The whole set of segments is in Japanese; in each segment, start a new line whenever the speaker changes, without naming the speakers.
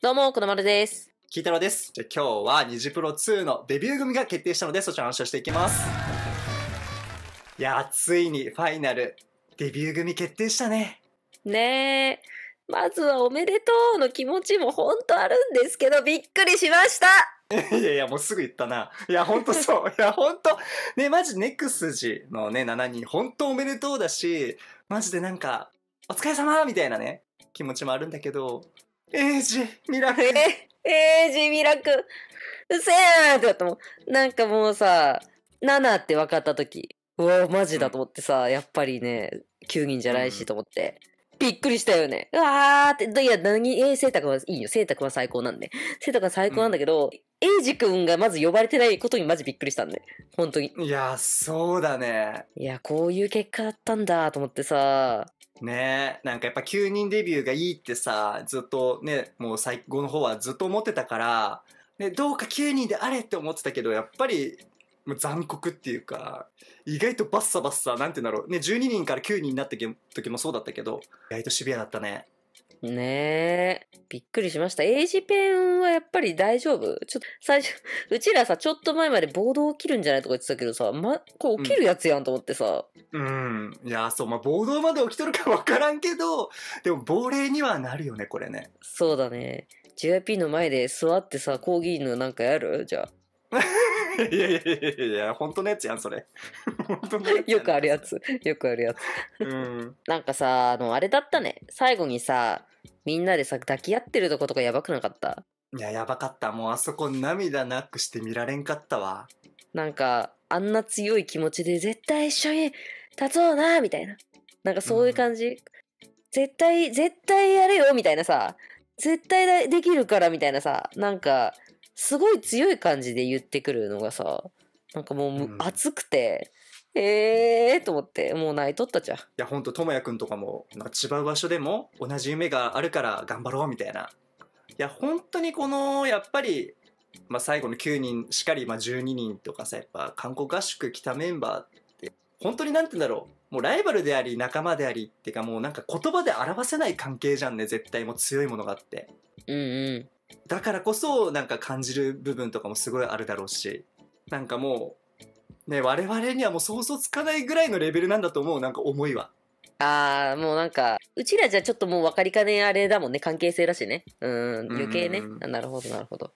どうも、このまるです。
金太郎です。じゃ今日はニジプロ2のデビュー組が決定したので、そちらの話をしていきます。いやー、ついにファイナル、デビュー組決定したね。
ねえ。まずはおめでとうの気持ちも本当あるんですけど、びっくりしました
いやいや、もうすぐ言ったな。いや、ほんとそう。いや、ほんと。ね、マジ、ネクスジのね、7人、ほんとおめでとうだし、マジでなんか、お疲れ様みたいなね、気持ちもあるんだけど、エイジ、ミラク。えー、エイジ、ミラク。うせえってなっ
たもん。なんかもうさ、7って分かった時、うわ、マジだと思ってさ、やっぱりね、9人じゃないしと思って。びっくりしたよね。うわーって、いや、何、えー、聖太くんはいいよ。聖太くんは最高なんで。聖太くんは最高なんだけど、うん、エくんがまず呼ば
れてないことにマジびっくりしたんで。本当に。いや、そうだね。いや、こういう結果だったんだと思ってさ、ねえ、なんかやっぱ9人デビューがいいってさ、ずっとね、もう最後の方はずっと思ってたから、ね、どうか9人であれって思ってたけど、やっぱり、残酷っていうか、意外とバッサバッサ、なんて言うんだろう。ね、12人から9人になった時もそうだったけど、意外とシビアだったね。
ねえ。びっくりしました。英字ペンはやっぱり大丈夫ちょっと、最初、うちらさ、ちょっと前まで暴動起きるんじゃないとか言ってたけどさ、ま、こう起きるやつやんと思ってさ。
うん。うん、いや、そう、まあ、暴動まで起きとるかわからんけど、でも、亡霊にはなるよね、これね。
そうだね。JIP の前で座ってさ、講義員のなんかやるじゃあ。
いやいやいやいや、本当のやつやん、それ。
本当
のやつ。よくあるやつ。よ
くあるやつ。うん。なんかさ、あの、あれだったね。最後にさ、みんなでさ、抱き合ってるとことかやばくなかった
いや、やばかった。もうあそこ涙なくして見られんかったわ。
なんか、あんな強い気持ちで絶対一緒に立とうな、みたいな。なんかそういう感じ。うん、絶対、絶対やれよ、みたいなさ。絶対できるから、みたいなさ。なんか、すごい強い感じで言ってくるのがさ、なんかもう、熱くて、ええー、と思って、もう泣いとったじゃん。い
や、ほんと、ともやくんとかも、なんか違う場所でも、同じ夢があるから頑張ろう、みたいな。いや、本当にこの、やっぱり、まあ、最後の9人しかり、まあ、12人とかさ、やっぱ、韓国合宿来たメンバーって、本当になんて言うんだろう。もうライバルであり、仲間でありっていうか、もうなんか言葉で表せない関係じゃんね、絶対もう強いものがあって。うんうん。だからこそ、なんか感じる部分とかもすごいあるだろうし、なんかもう、ね、我々にはもう想像つかないぐらいのレベルなんだと思う、なんか思いは。
ああ、もうなんか、うちらじゃちょっともう分かりかねあれだもんね、関係性だしね。うん、余計ね。なるほど、なるほど。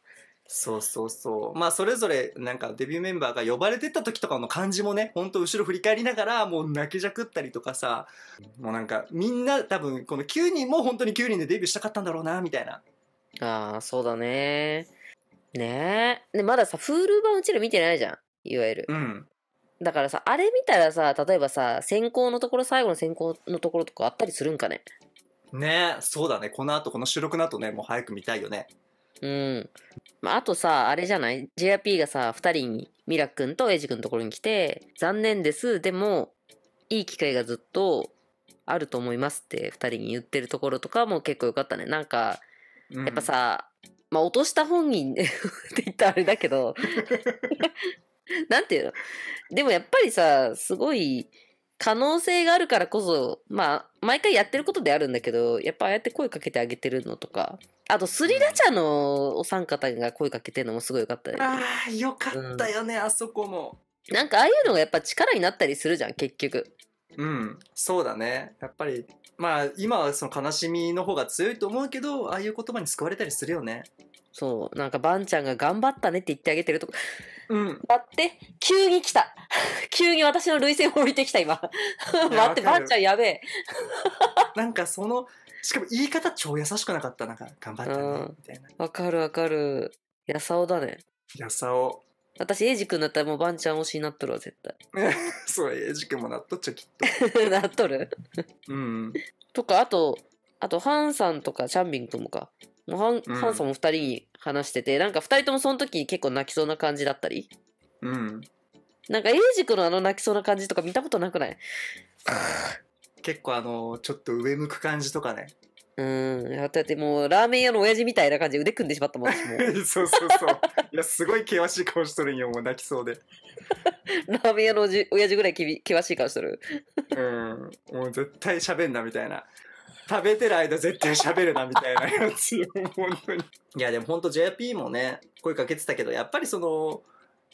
そうそうそ
う。まあ、それぞれ、なんか、デビューメンバーが呼ばれてった時とかの感じもね、ほんと後ろ振り返りながら、もう泣きじゃくったりとかさ、もうなんか、みんな多分、この9人も本当に9人でデビューしたかったんだろうな、みたいな。
ああ、そうだね。ねえ。で、まださ、Hulu 版うちら見てないじゃん。いわゆる、うん、だからさあれ見たらさ例えばさ先行のところ最後の先行のところとかあったりするんかね
ねそうだねこの後この収録の後ねもう早く見たいよね
うんあとさあれじゃない JRP がさ2人にミラ君とエイジ君のところに来て「残念ですでもいい機会がずっとあると思います」って2人に言ってるところとかも結構よかったねなんかやっぱさ、うんまあ、落とした本人 って言ったらあれだけど なんていうのでもやっぱりさ、すごい可能性があるからこそ、まあ、毎回やってることであるんだけど、やっぱああやって声かけてあげてるのとか、あとスリラチャのお三方が声かけてるのもすごいよかったね。あ
あ、よかったよね、うん、あそこも。
なんかああいうのがやっぱ力になったりするじゃん、結局。
うん、そうだね。やっぱり、まあ、今はその悲しみの方が強いと思うけど、ああいう言葉に救われたりするよね。
そう、なんかばんちゃんが頑張ったねって言ってあげてるとか。うん、だって急に来た 急に私の涙腺降りてきた今 待ってばあちゃんやべえ
なんかそのしかも言い方超優しくなかったなんか頑張ったねみたいなわかるわかるやさおだねやさお
私エイジ君だったらもうばんちゃん推しになっとるわ絶対
そうエイジ君もなっとっちゃきっとなっとるうん
とかあとあとハンさんとかチャンビン君もかもうハンうん、ハンさんも2人に話しててなんか2人ともその時結構泣きそうな感じだったりうんなんかエイジ君のあの泣きそうな感じとか見たことなくない
結構あのちょっと上向く感じとかね
うんだってもうラーメン屋の親父みたいな感じで腕組んでしまったもん そうそう
そういやすごい険しい顔しとるんよもう泣きそうで
ラーメン屋のおじ親父ぐらい険しい顔しとる
うんもう絶対喋んなみたいな食べてる間絶対喋るなみたいなやつ本当に。いや、でも本当 JP もね、声かけてたけど、やっぱりその、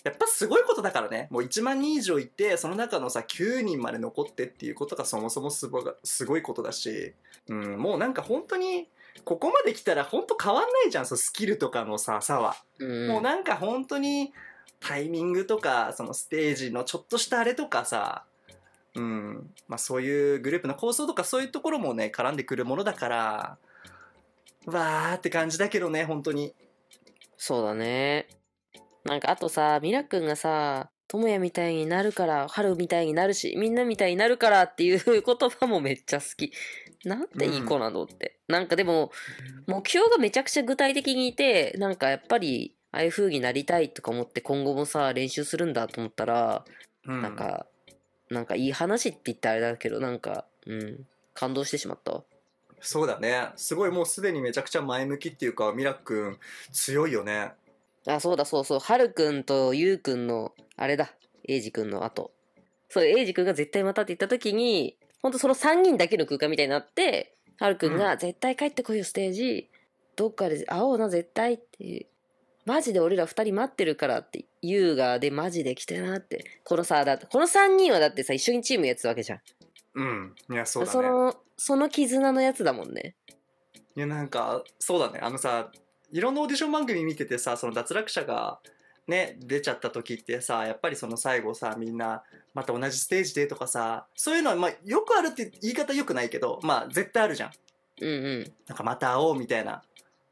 やっぱすごいことだからね。もう1万人以上いて、その中のさ、9人まで残ってっていうことがそもそもすごいことだし、うん、もうなんか本当に、ここまで来たら本当変わんないじゃん、そのスキルとかのさ、差は。うん、もうなんか本当に、タイミングとか、そのステージのちょっとしたあれとかさ、うんまあ、そういうグループの構想とかそういうところもね絡んでくるものだからわーって感じだけどね本当にそうだねなんかあとさ
ミラ君がさ智也みたいになるから春みたいになるしみんなみたいになるからっていう言葉もめっちゃ好きなんていい子なのって、うん、なんかでも目標がめちゃくちゃ具体的にいてなんかやっぱりああいう風になりたいとか思って今後もさ練習するんだと思ったら、うん、なんかなんかいい話って言ったらあれだけど、なんか、うん、感動してしまった
そうだね。すごいもうすでにめちゃくちゃ前向きっていうか、ミラくん強いよね。あ、そうだそうそう。はるくんと
ゆうくんの、あれだ。エイジくんの後。そう、エイジくんが絶対またって言った時に、ほんとその3人だけの空間みたいになって、はるくんが、絶対帰ってこいよ、ステージ。どっかで会おうな、絶対ってマジで俺ら二人待ってるからって優雅でマジで来てなってこのさだこの三人はだってさ一緒にチームやってたわけじゃん
うんいやそうだねその
その絆のやつだもんね
いやなんかそうだねあのさいろんなオーディション番組見ててさその脱落者がね出ちゃった時ってさやっぱりその最後さみんなまた同じステージでとかさそういうのはまあよくあるって言い方よくないけどまあ絶対あるじゃん。うんうん、なんかまた会おうみたいな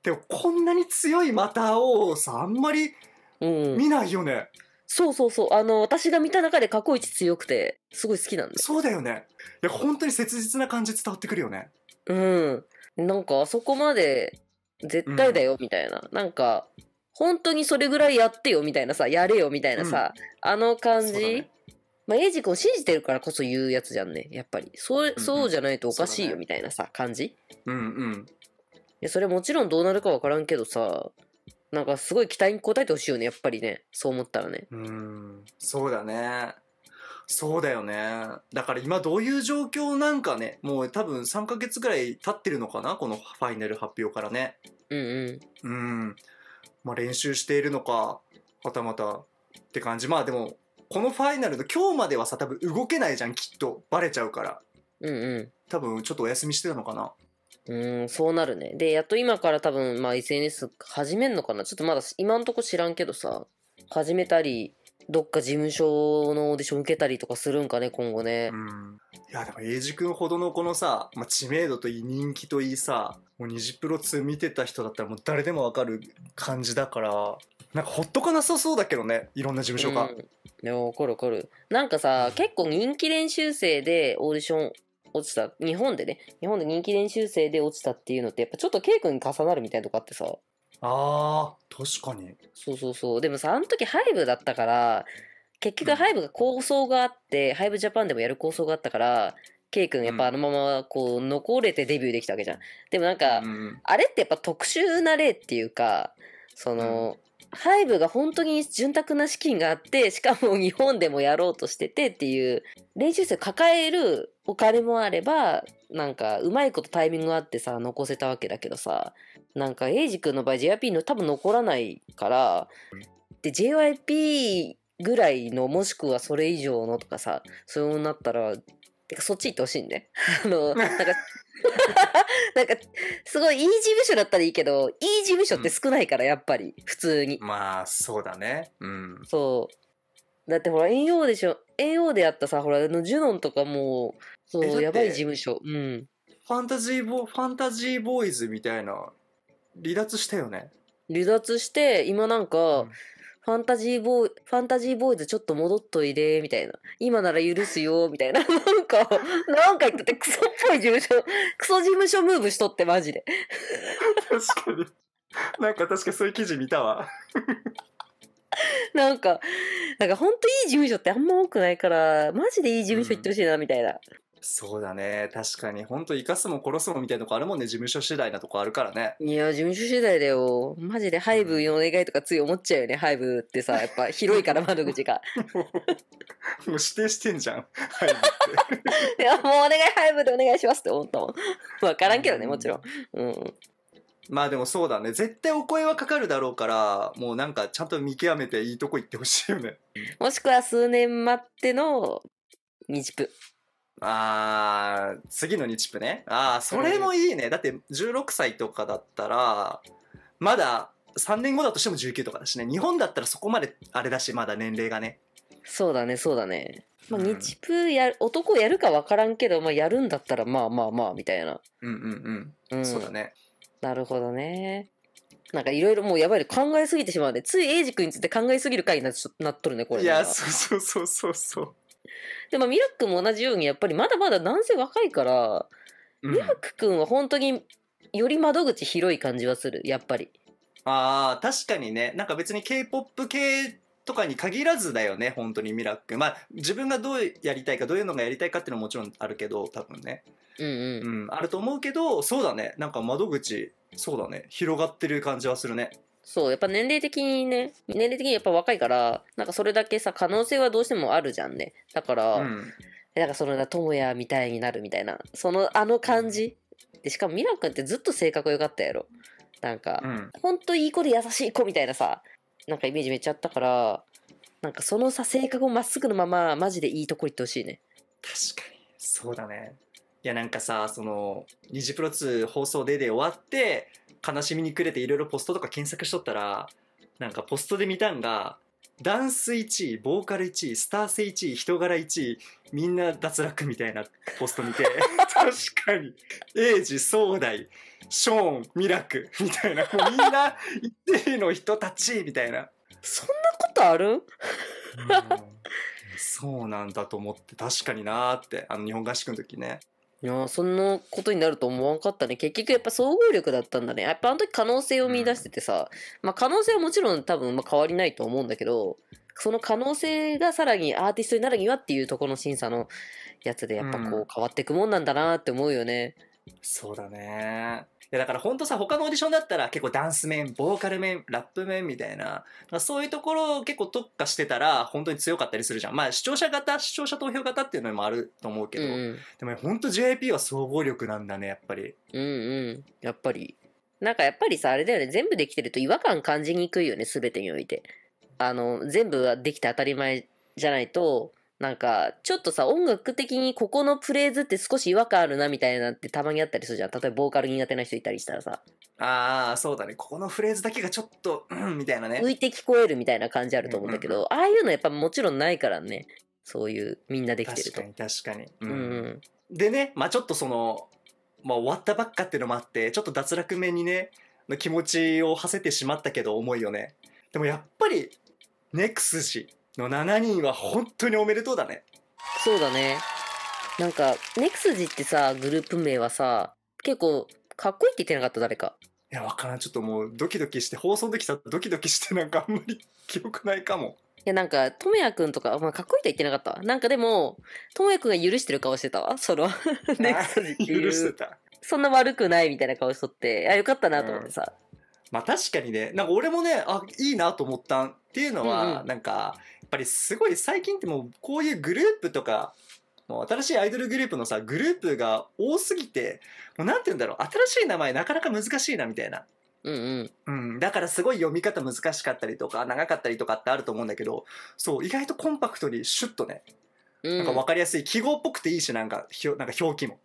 でもこんなに強いたをさあんまり見ないよね、うん、そうそうそうあの私が見た中で過去一強くてすごい好きなんでそうだよねいや本当に切実な感じ伝わってくるよね
うんなんかあそこまで絶対だよみたいな、うん、なんか本当にそれぐらいやってよみたいなさやれよみたいなさ、うん、あの感じ、ね、まあ英二君を信じてるからこそ言うやつじゃんねやっぱりそう,、そうじゃないとおかしいよみたいなさ、うんうん、感じうんうんや、それもちろんどうなるかわからんけどさ、なんかすごい期待に応えてほしいよね、やっぱりね。そう思った
らね。うん、そうだね。そうだよね。だから今どういう状況なんかね、もう多分3ヶ月ぐらい経ってるのかな、このファイナル発表からね。うんうん。うん。まあ練習しているのか、はたまたって感じ。まあでも、このファイナルの今日まではさ、多分動けないじゃん、きっと。バレちゃうから。うんうん。多分ちょっとお休みしてたのかな。うん、そうなるね。で、やっと今
から多分、まあ SNS 始めんのかなちょっとまだ今んとこ知らんけどさ、始めたり、どっか事務所のオーディション受けたりとかするんかね、今後ね。うん。
いや、でも、エイジ君ほどのこのさ、まあ、知名度といい、人気といいさ、もうジプロ2見てた人だったらもう誰でもわかる感じだから、なんかほっとかなさそうだけどね、いろんな事務所が。うん、い
や、わかるわかる。なんかさ、結構人気練習生でオーディション落ちた、日本でね、日本で人気練習生で落ちたっていうのって、やっぱちょっと K 君に重なるみたいなとこあってさ。あー、確かに。そうそうそう。でもさ、あの時ハイブだったから、結局ハイブが構想があって、うん、ハイブジャパンでもやる構想があったから、ケイ君やっぱあのままこう残れてデビューできたわけじゃん。でもなんか、あれってやっぱ特殊な例っていうか、その、ハイブが本当に潤沢な資金があって、しかも日本でもやろうとしててっていう、練習生抱えるお金もあれば、なんか、うまいことタイミングあってさ、残せたわけだけどさ、なんか、エイジ君の場合 JYP の多分残らないから、で、JYP ぐらいの、もしくはそれ以上のとかさ、そうなったら、そっち行ってほしいんで。あの、なんか、なんか、すごいいい事務所だったらいいけど、いい事務所って少ないから、やっぱり、普
通に。まあ、そうだね。うん。
そう。だってほら、AO でしょ、AO でやったさ、ほら、のジュノンとかもう、そう、やばい事務
所。うん。ファンタジーボ、ファンタジーボーイズみたいな、
離脱したよね。離脱して、今なんか、うんファンタジーボーイ、ファンタジーボーイズちょっと戻っといで、みたいな。今なら許すよ、みたいな。なんか、なんか言っててクソっぽい事務所、クソ事務所ムーブしとって、マジで。
確かに。なんか確かそういう記事見たわ。
なんか、なんかほんといい事務所ってあんま多くないから、マジでいい事務所行ってほしいな、みたいな。
そうだね。確かに。ほんと、生かすも殺すもみたいなとこあるもんね。事務所次第なとこあるからね。い
や、事務所次第だよ。マジで、ハイブお願いとかつい思っちゃうよね。ハイブってさ、やっぱ 広いから窓口が。もう
指定してんじゃん。ハイブ
って。いや、もうお願い、ハイブでお願いしますって思ったも
ん。わからんけどね、もちろん。うん。まあでもそうだね。絶対お声はかかるだろうから、もうなんかちゃんと見極めていいとこ行ってほしいよね。もしくは数年
待っての
未熟。あ次の日プねああそれもいいね、だって16歳とかだったらまだ3年後だとしても19とかだしね日本だったらそこまであれだしまだ年齢がねそうだねそうだね、
まあ、日プや、うん、男やるか分からんけど、まあ、やるんだったらまあまあまあみたいな
うんうんうん、うん、そうだね
なるほどねなんかいろいろもうやばい考えすぎてしまうねついエイジ君について考えすぎる回になっとるねこれいやそうそうそうそうそうでもミラックも同じようにやっぱりまだまだ男性若いから、うん、ミラック君は本当により窓口広い感じはするやっぱり
ああ確かにねなんか別に k p o p 系とかに限らずだよね本当にミラックまあ自分がどうやりたいかどういうのがやりたいかっていうのももちろんあるけど多分ねうんうん、うん、あると思うけどそうだねなんか窓口そうだね広がってる感じはするね
そう、やっぱ年齢的にね、年齢的にやっぱ若いから、なんかそれだけさ、可能性はどうしてもあるじゃんね。だから、うん、なんかその、智也みたいになるみたいな、その、あの感じ。で、しかもミラ君ってずっと性格良かったやろ。なんか、うん、ほんといい子で優しい子みたいなさ、なんかイメージめっちゃあったから、なんかそのさ、性格をまっすぐのまま、マジでいいとこ行ってほしいね。確
かに。そうだね。いやなんかさ、その、ニジプロ2放送でで終わって、悲しみに暮れていろいろポストとか検索しとったらなんかポストで見たんがダンス1位ボーカル1位スター性1位人柄1位みんな脱落みたいなポスト見て 確かにエイジ壮大ショーンミラクみたいなもうみんな一定の人たちみたいなそんなことある、うそうなんだと思って確かになーってあの日本合宿の時ね
いやそんなことになると思わんかったね。結局やっぱ総合力だったんだね。やっぱあの時可能性を見出しててさ、うん、まあ可能性はもちろん多分ま変わりないと思うんだけど、その可能性がさらにアーティストになるにはっていうとこの審査のやつでやっぱこう変
わっていくもんなんだなって思うよね。うん、そうだね。やだから本当さ、他のオーディションだったら結構ダンス面、ボーカル面、ラップ面みたいな、そういうところを結構特化してたら本当に強かったりするじゃん。まあ視聴者型、視聴者投票型っていうのもあると思うけど、うんうん、でも本当 JIP は総合力なんだね、やっぱり。うんうん。やっぱり。なんかやっ
ぱりさ、あれだよね、全部できてると違和感感じにくいよね、全てにおいて。あの、全部はできて当たり前じゃないと、なんか、ちょっとさ、音楽的にここのフレーズって少し違和感あるなみたいなってたまにあったりするじゃん。例えばボーカル苦手な人いたりしたらさ。
ああ、そうだね。ここのフレーズだけがちょっと、うん、みたいなね。浮い
て聞こえるみたいな感じあると思うんだけど、うんうんうん、ああいうのやっぱもちろんないからね。そういう、みんなできてると。確かに確かに。
うん、うん、でね、まあちょっとその、まあ終わったばっかっていうのもあって、ちょっと脱落面にね、の気持ちを馳せてしまったけど、重いよね。でもやっぱり、ネクスジ。の7人は本当におめでとうだね。そうだね。なんか、
ネクスジってさ、グループ名はさ、結構、かっこいいって言ってなかった誰か。
いや、わからん。ちょっともう、ドキドキして、放送できたドキドキしてなんかあんまり記憶ないかも。
いや、なんか、ともやくんとか、まあ、かっこいいとは言ってなかった。なんかでも、ともやくんが許してる顔してたわ。その、
ネクスジっていう。許してた。
そんな悪くないみたいな顔しとって、あ、よかったなと思ってさ。
うんまあ確かにね、なんか俺もね、あ、いいなと思ったっていうのは、うんうん、なんか、ぱりすごい最近ってもうこういうグループとかもう新しいアイドルグループのさグループが多すぎてもうなんて言うんだろう新しい名前なかなか難しいなみたいな。うんうん、うん、だからすごい読み方難しかったりとか長かったりとかってあると思うんだけどそう意外とコンパクトにシュッとね、うん、なんか分かりやすい記号っぽくていいしなんかひょなんか表記も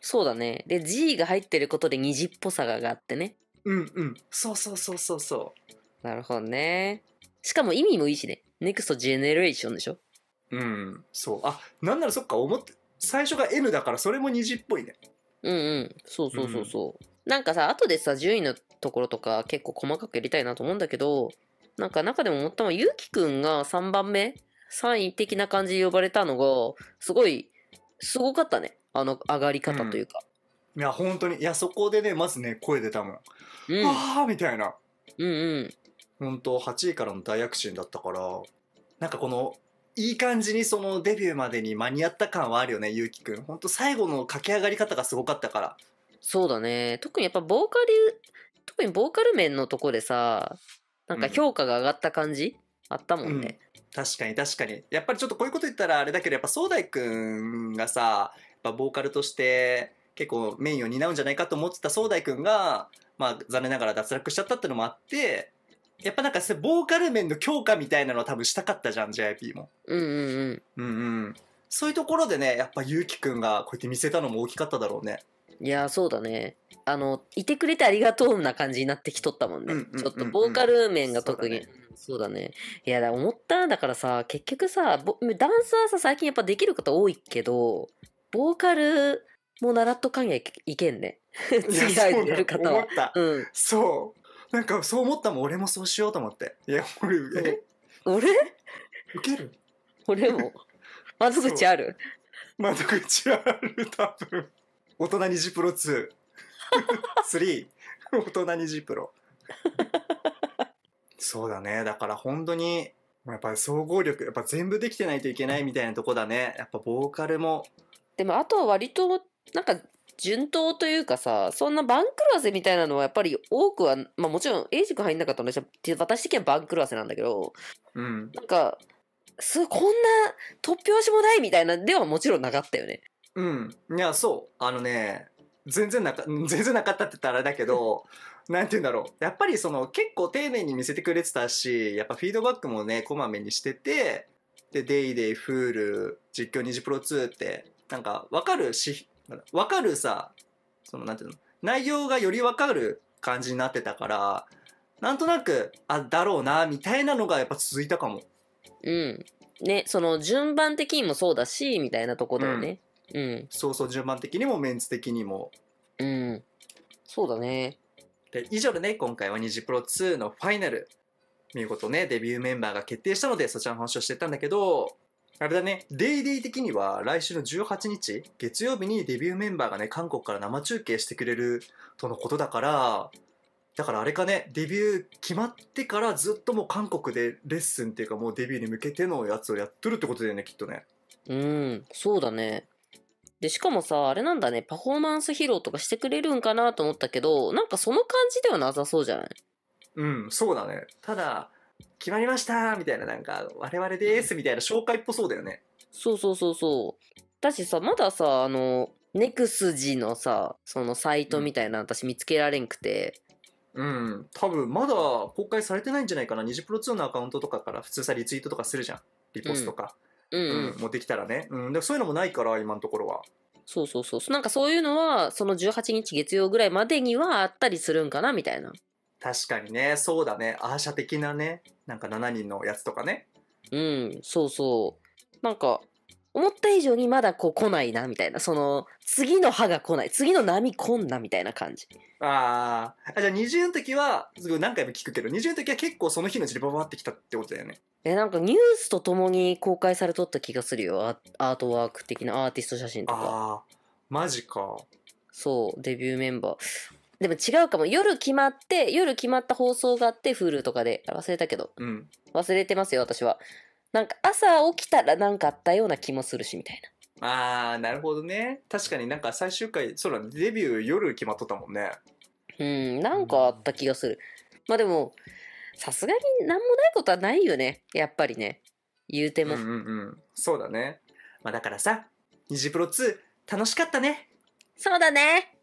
そうだねで G が
入ってることで虹っぽさがあってねうんうんそうそうそうそうそうなるほどねしかも意味もいいしねネクス
トジェネレーションでしょうん、そう。あ、なんならそっか、思って、最初が N だから、それも虹っぽいね。うんうん。そうそうそうそ
う。なんかさ、後でさ、順位のところとか結構細かくやりたいなと思うんだけど、なんか中でも思ったのは、ゆうきくんが3番目 ?3 位的な感じで呼ばれたのが、すごい、すごかったね。あの、上がり
方というか。いや、本当に。いや、そこでね、まずね、声出たもん。うん。ああみたいな。うんうん。本当8位からの大躍進だったからなんかこのいい感じにそのデビューまでに間に合った感はあるよねゆうきくんんと最後の駆け上がり方がすごかったからそうだね特にやっ
ぱボーカル特にボーカル面のとこでさなんか評価が上がった感じ、うん、あったもんね、う
ん、確かに確かにやっぱりちょっとこういうこと言ったらあれだけどやっぱ壮大んがさやっぱボーカルとして結構メインを担うんじゃないかと思ってた壮大んがまあ残念ながら脱落しちゃったってのもあってやっぱなんかボーカル面の強化みたいなの多分したかったじゃん JIP も。うんうんうん。うんうん。そういうところでねやっぱゆうきくんがこうやって見せたのも大きかっただろうね。
いやそうだね。あのいてくれてありがとうな感じになってきとったもんね。ちょっとボーカル面が特に。うそうだね。いや、だ思っただからさ、結局さ、ダンスはさ、最近やっぱできる方多いけど、ボーカルも習っとかんやいけんね。次き合えてる方は。
そう、うん、なんかそう思ったもん俺もそうしようと思っていや俺え俺受ける俺も窓口ある窓口ある多分大人にジプロ23 大人にジプロそうだねだから本当にやっぱり総合力やっぱ全部できてないといけないみたいなとこだねやっぱボーカルもでもあとは割となんか順当というかさ、そんな番狂わせみたいなのはやっぱり多く
は、まあもちろん、エイジ君入んなかったので、私的には番狂わせなんだけど、うん。なんか、こんな突拍子もないみたいなではもちろんなかったよね。
うん。いや、そう。あのね、全然なか、全然なかったって言ったらあれだけど、なんて言うんだろう。やっぱりその結構丁寧に見せてくれてたし、やっぱフィードバックもね、こまめにしてて、で、デイデイ、フール、実況ニジプロ2って、なんかわかるし、わかるさ、その、なんていうの、内容がよりわかる感じになってたから、なんとなく、あ、だろうな、みたいなのがやっぱ続いたかも。うん。ね、そ
の順番的にもそうだし、みたいなとこだよね。
うん。うん、そうそう、順番的にもメンツ的にも。うん。そうだね。で、以上でね、今回はニジプロ2のファイナル。見事ね、デビューメンバーが決定したので、そちらの話をしてたんだけど、あれだね、デイデイ的には来週の18日、月曜日にデビューメンバーがね、韓国から生中継してくれるとのことだから、だからあれかね、デビュー決まってからずっともう韓国でレッスンっていうかもうデビューに向けてのやつをやっとるってことだよね、きっとね。
うん、そうだね。で、しかもさ、あれなんだね、パフォーマンス披露とかしてくれるんかなと思ったけど、なんかその感じではなさ
そうじゃないうん、そうだね。ただ、決まりましたみたいな、なんか、我々ですみたいな紹介っぽそうだよね。そうそうそうそう。だしさ、まださ、あの、
ネクスジのさ、そのサイトみたいな、うん、私見つけられんくて。
うん、多分まだ公開されてないんじゃないかな。ニジプロ2のアカウントとかから普通さ、リツイートとかするじゃん。リポスとか。うん。うん、うん、もうできたらね。うん。でそういうのもないから、今のところは。そうそうそう。なんかそういうのは、その18日月曜ぐらいまでにはあったりするんかな、みたいな。確かにね、そうだね。アーシャ的なね、なんか7人のやつとかね。うん、そうそう。なんか、
思った以上にまだこう来ないな、みたいな。その、次の歯が来ない。次の波来んな、みたいな感じ。
ああ。じゃあ20の時は、すごい何回も聞くけど、20の時は結構その日のうちにババってきたってことだよね。
え、なんかニュースとともに公開されとった気がするよ。アートワーク的なアーティスト写真とか。ああ。マジか。そう、デビューメンバー。でも違うかも。夜決まって、夜決まった放送があって、Hulu とかで。忘れたけど。うん。忘れてますよ、私は。なんか朝起きたらなんかあったような気もするし、みたい
な。あー、なるほどね。確かになんか最終回、そらデビュー夜決まっとったもんね。
うん、なんかあった気がする。まあでも、さすがに何もないことはないよね。やっぱりね。言うて
も。うんうんうん。そうだね。まあだからさ、ニジプロ2楽しかったね。そうだね。